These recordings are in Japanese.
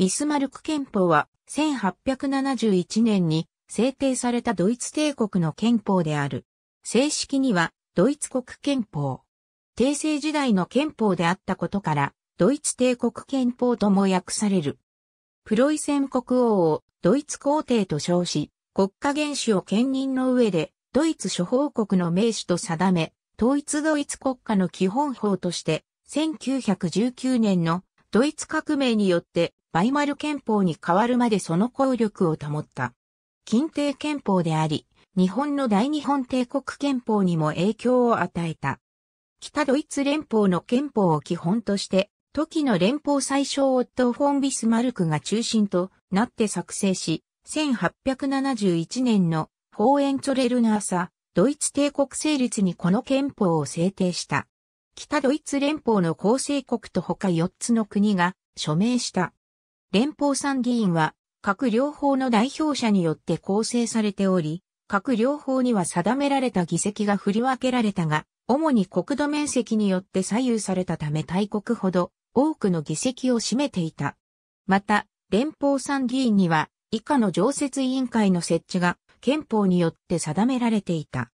ビスマルク憲法は1871年に制定されたドイツ帝国の憲法である。正式にはドイツ国憲法。帝政時代の憲法であったことから、ドイツ帝国憲法とも訳される。プロイセン国王をドイツ皇帝と称し、国家元首を兼任の上で、ドイツ諸法国の名手と定め、統一ドイツ国家の基本法として、1919年のドイツ革命によってバイマル憲法に変わるまでその効力を保った。近帝憲法であり、日本の大日本帝国憲法にも影響を与えた。北ドイツ連邦の憲法を基本として、時の連邦最小オットフォン・ビスマルクが中心となって作成し、1871年の法ンチョレルの朝、ドイツ帝国成立にこの憲法を制定した。北ドイツ連邦の構成国と他4つの国が署名した。連邦参議院は、各両方の代表者によって構成されており、各両方には定められた議席が振り分けられたが、主に国土面積によって左右されたため大国ほど多くの議席を占めていた。また、連邦参議院には以下の常設委員会の設置が憲法によって定められていた。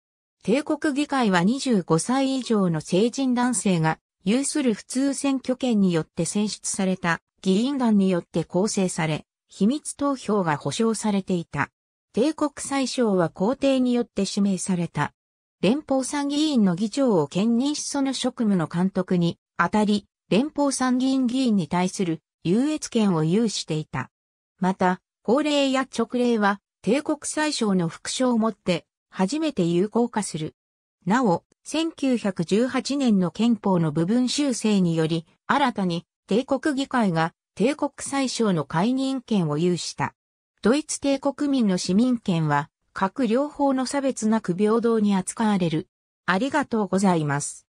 帝国議会は25歳以上の成人男性が有する普通選挙権によって選出された議員団によって構成され、秘密投票が保障されていた。帝国最小は皇帝によって指名された。連邦参議院の議長を兼任しその職務の監督に当たり、連邦参議院議員に対する優越権を有していた。また、法令や直令は帝国最小の副賞をもって初めて有効化する。なお、1918年の憲法の部分修正により、新たに帝国議会が帝国最小の解任権を有した。ドイツ帝国民の市民権は、各両方の差別なく平等に扱われる。ありがとうございます。